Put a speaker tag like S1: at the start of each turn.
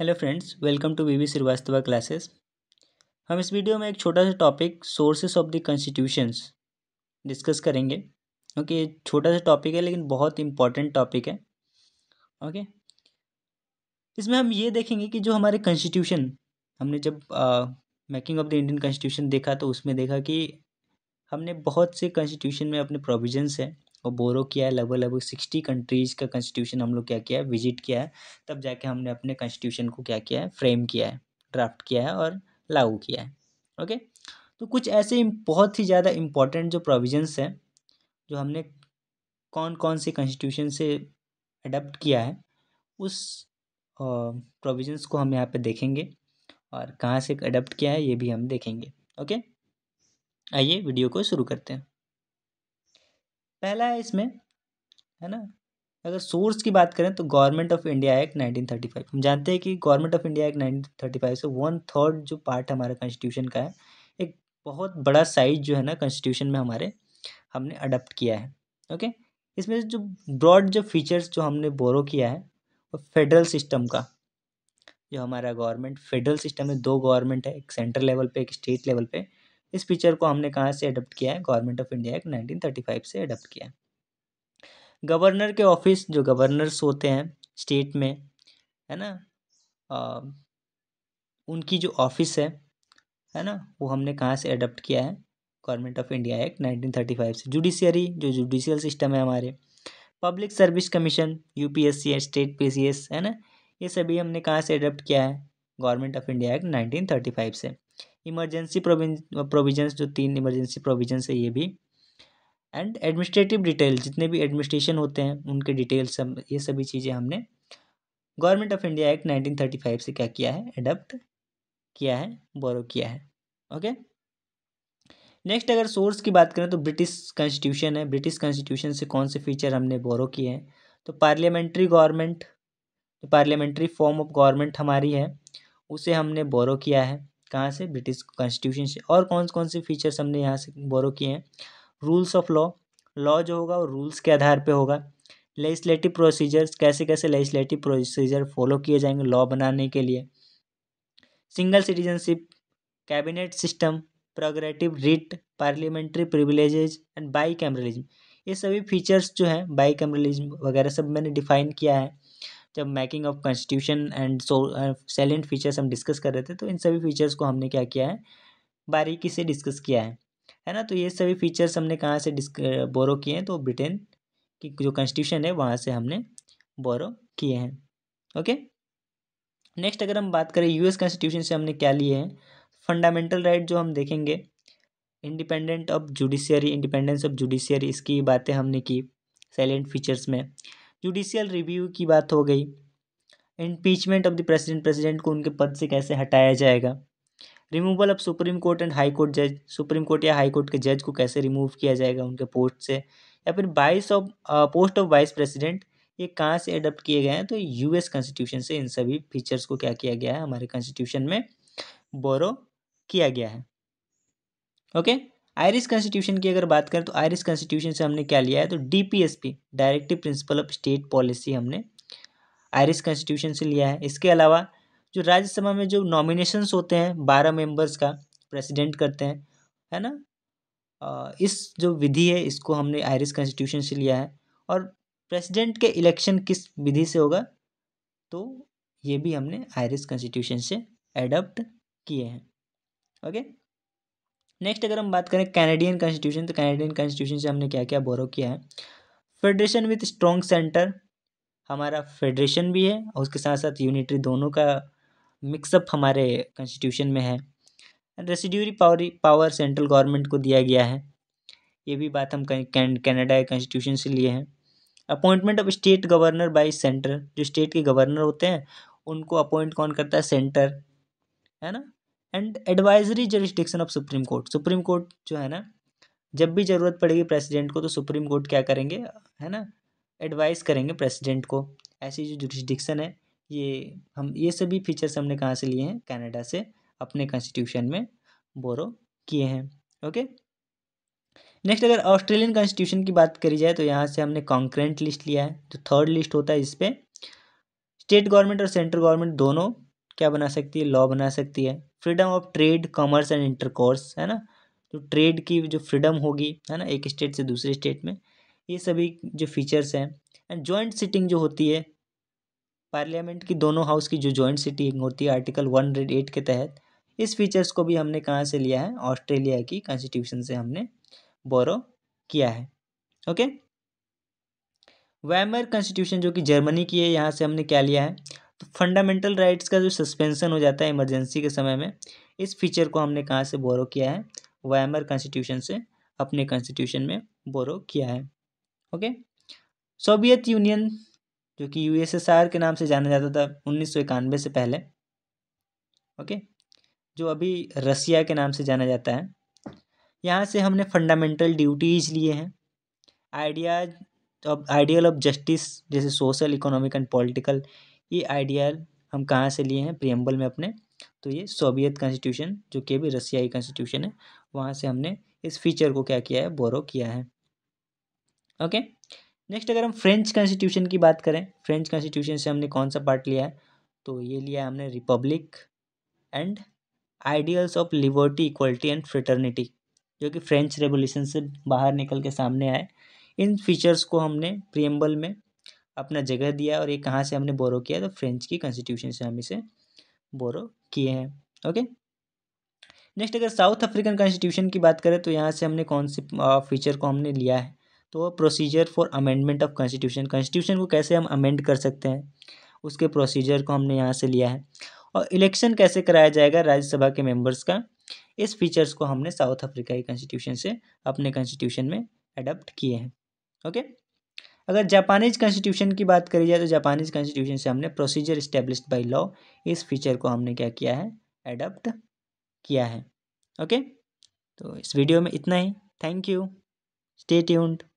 S1: Hello friends welcome to B B Srivastava classes हम इस video में एक छोटा सा topic sources of the constitutions डिस्कस करेंगे ओके ये छोटा सा टॉपिक है लेकिन बहुत इंपॉर्टेंट टॉपिक है ओके इसमें हम ये देखेंगे कि जो हमारे कॉन्स्टिट्यूशन हमने जब making of the Indian constitution देखा तो उसमें देखा कि हमने बहुत से कॉन्स्टिट्यूशन में अपने प्रोविजन्स हैं और बोरो किया है लगभग लगभग सिक्सटी कंट्रीज़ का कंस्टिट्यूशन हम लोग क्या किया है विजिट किया है तब जाके हमने अपने कंस्टिट्यूशन को क्या किया है फ्रेम किया है ड्राफ्ट किया है और लागू किया है ओके तो कुछ ऐसे बहुत ही ज़्यादा इम्पॉर्टेंट जो प्रोविजंस हैं जो हमने कौन कौन से कंस्टिट्यूशन से अडप्ट किया है उस प्रोविजंस को हम यहाँ पे देखेंगे और कहाँ से अडप्ट किया है ये भी हम देखेंगे ओके आइए वीडियो को शुरू करते हैं पहला है इसमें है ना अगर सोर्स की बात करें तो government of India act nineteen thirty five हम जानते हैं कि government of India act nineteen thirty five से वन थर्ड जो पार्ट हमारे कॉन्स्टिट्यूशन का है एक बहुत बड़ा साइज जो है ना कॉन्स्टिट्यूशन में हमारे हमने अडप्ट किया है ओके इसमें जो ब्रॉड जो फीचर्स जो हमने बोरो किया है वो फेडरल सिस्टम का जो हमारा गवर्नमेंट फेडरल सिस्टम में दो गवर्नमेंट है एक सेंट्रल लेवल पे एक स्टेट लेवल पे इस फीचर को हमने कहाँ से अडोप्ट किया है government of India act nineteen thirty five से अडोप्ट किया है गवर्नर के ऑफिस जो गवर्नर्स होते हैं स्टेट में है ना आ, उनकी जो ऑफिस है है ना वो हमने कहाँ से अडोप्ट किया है government of India act nineteen thirty five से जुडिशियरी जो जुडिशियल सिस्टम है हमारे public service commission U P सी एस स्टेट पी सी एस है ना ये सभी हमने कहाँ से अडोप्ट किया है government of India act nineteen thirty five से इमरजेंसी प्रोविजंस जो तीन इमरजेंसी प्रोविजंस है ये भी एंड एडमिनिस्ट्रेटिव डिटेल जितने भी एडमिनिस्ट्रेशन होते हैं उनके डिटेल्स सब ये सभी चीज़ें हमने गवर्नमेंट ऑफ इंडिया एक्ट 1935 से क्या किया है एडप्ट किया है बोरो किया है ओके नेक्स्ट अगर सोर्स की बात करें तो ब्रिटिश कॉन्स्टिट्यूशन है ब्रिटिश कॉन्स्टिट्यूशन से कौन से फीचर हमने बोरो किए हैं तो पार्लियामेंट्री गवर्नमेंट तो पार्लियामेंट्री फॉर्म ऑफ गवर्नमेंट हमारी है उसे हमने बोरो किया है कहाँ से ब्रिटिश कॉन्स्टिट्यूशन से और कौन कौन से फीचर्स हमने यहाँ से बोरो किए हैं रूल्स ऑफ लॉ लॉ जो होगा वो रूल्स के आधार पे होगा लेजिस्लेटिव प्रोसीजर्स कैसे कैसे लेजिस्लेटिव प्रोसीजर फॉलो किए जाएंगे लॉ बनाने के लिए single citizenship cabinet system prerogative writ parliamentary privilege and by ये सभी फीचर्स जो हैं बाई वगैरह सब मैंने डिफाइन किया है जब making of constitution and so salient features हम डिस्कस कर रहे थे तो इन सभी फीचर्स को हमने क्या किया है बारीकी से डिस्कस किया है है ना तो ये सभी फीचर्स हमने कहाँ से बोरो किए हैं तो ब्रिटेन की जो कॉन्स्टिट्यूशन है वहाँ से हमने बोरो किए हैं ओके नेक्स्ट अगर हम बात करें यूएस कॉन्स्टिट्यूशन से हमने क्या लिए हैं फंडामेंटल राइट जो हम देखेंगे independent of judiciary independence of judiciary इसकी बातें हमने की साइलेंट फीचर्स में जुडिशियल रिव्यू की बात हो गई impeachment of the president president को उनके पद से कैसे हटाया जाएगा removal of supreme court and high court जज सुप्रीम कोर्ट या हाई कोर्ट के जज को कैसे रिमूव किया जाएगा उनके पोस्ट से या फिर vice of post of vice president ये कहाँ से अडोप्ट किए गए हैं तो यू एस कॉन्स्टिट्यूशन से इन सभी फीचर्स को क्या किया गया है हमारे कॉन्स्टिट्यूशन में बोरो किया गया है ओके okay? आयरिश कॉन्स्टिट्यूशन की अगर बात करें तो आयरिश कॉन्स्टिट्यूशन से हमने क्या लिया है तो DPSP directive principle of state policy हमने आयरिश कॉन्स्टिट्यूशन से लिया है इसके अलावा जो राज्यसभा में जो नॉमिनेशंस होते हैं बारह मेंबर्स का प्रेसिडेंट करते हैं है ना इस जो विधि है इसको हमने आयरिश कॉन्स्टिट्यूशन से लिया है और प्रेसिडेंट के इलेक्शन किस विधि से होगा तो ये भी हमने आयरिश कॉन्स्टिट्यूशन से एडॉप्ट किए हैं ओके नेक्स्ट अगर हम बात करें कैनेडियन कॉन्स्टिट्यूशन तो कैनेडियन कॉन्स्टिट्यूशन से हमने क्या क्या बोरो किया है फेडरेशन विथ स्ट्रॉन्ग सेंटर हमारा फेडरेशन भी है और उसके साथ साथ यूनिटरी दोनों का मिक्सअप हमारे कॉन्स्टिट्यूशन में है residuary power power central government को दिया गया है ये भी बात हम के कॉन्स्टिट्यूशन से लिए हैं appointment of state governor by centre जो स्टेट के गवर्नर होते हैं उनको अपॉइंट कौन करता है सेंटर है ना and advisory jurisdiction of supreme court supreme court जो है ना जब भी ज़रूरत पड़ेगी प्रेसिडेंट को तो सुप्रीम कोर्ट क्या करेंगे है ना एडवाइस करेंगे प्रेसिडेंट को ऐसी जो जुरिस्डिक्शन है ये हम ये सभी फीचर्स हमने कहाँ से लिए हैं कनाडा से अपने कॉन्स्टिट्यूशन में बोरो किए हैं ओके नेक्स्ट अगर ऑस्ट्रेलियन कॉन्स्टिट्यूशन की बात करी जाए तो यहाँ से हमने कॉन्क्रेंट लिस्ट लिया है जो थर्ड लिस्ट होता है इस पर स्टेट गवर्नमेंट और सेंट्रल गवर्नमेंट दोनों क्या बना सकती है लॉ बना सकती है freedom of trade commerce and intercourse है ना तो ट्रेड की जो फ्रीडम होगी है ना एक स्टेट से दूसरे स्टेट में ये सभी जो फीचर्स हैं एंड जॉइंट सिटिंग जो होती है पार्लियामेंट की दोनों हाउस की जो जॉइंट सिटिंग होती है आर्टिकल वन हंड्रेड एट के तहत इस फीचर्स को भी हमने कहाँ से लिया है ऑस्ट्रेलिया की कॉन्स्टिट्यूशन से हमने बोरो किया है ओके वैमर कॉन्स्टिट्यूशन जो कि जर्मनी की है यहाँ से हमने क्या लिया है तो फंडामेंटल राइट्स का जो सस्पेंसन हो जाता है इमरजेंसी के समय में इस फीचर को हमने कहाँ से बोरो किया है वायमर कॉन्स्टिट्यूशन से अपने कॉन्स्टिट्यूशन में बोरो किया है ओके सोवियत यूनियन जो कि यूएसएसआर के नाम से जाना जाता था उन्नीस से पहले ओके जो अभी रसिया के नाम से जाना जाता है यहाँ से हमने फंडामेंटल ड्यूटीज़ लिए हैं ideas of ideal of justice जैसे सोशल इकोनॉमिक एंड पॉलिटिकल ये आइडिया हम कहाँ से लिए हैं प्रियम्बल में अपने तो ये सोवियत कॉन्स्टिट्यूशन जो कि अभी रसियाई कॉन्स्टिट्यूशन है वहाँ से हमने इस फीचर को क्या किया है बोरो किया है ओके नेक्स्ट अगर हम फ्रेंच कॉन्स्टिट्यूशन की बात करें फ्रेंच कॉन्स्टिट्यूशन से हमने कौन सा पार्ट लिया है तो ये लिया हमने republic and ideals of liberty equality and fraternity जो कि फ्रेंच रेवोल्यूशन से बाहर निकल के सामने आए इन फीचर्स को हमने प्रियम्बल में अपना जगह दिया और ये कहाँ से हमने बोरो किया तो फ्रेंच की कॉन्स्टिट्यूशन से हम इसे बोरो किए हैं ओके नेक्स्ट अगर साउथ अफ्रीकन कॉन्स्टिट्यूशन की बात करें तो यहाँ से हमने कौन से फीचर को हमने लिया है तो procedure for amendment of constitution constitution को कैसे हम अमेंड कर सकते हैं उसके प्रोसीजर को हमने यहाँ से लिया है और इलेक्शन कैसे कराया जाएगा राज्यसभा के मेंबर्स का इस फीचर्स को हमने साउथ अफ्रीका के कॉन्स्टिट्यूशन से अपने कॉन्स्टिट्यूशन में अडप्ट किए हैं ओके अगर जापानीज कॉन्स्टिट्यूशन की बात करी जाए तो जापानीज कॉन्स्टिट्यूशन से हमने प्रोसीजर स्टेब्लिश बाई लॉ इस फीचर को हमने क्या किया है एडप्ट किया है ओके
S2: तो इस वीडियो में इतना ही
S1: थैंक यू स्टे ट्यून्ड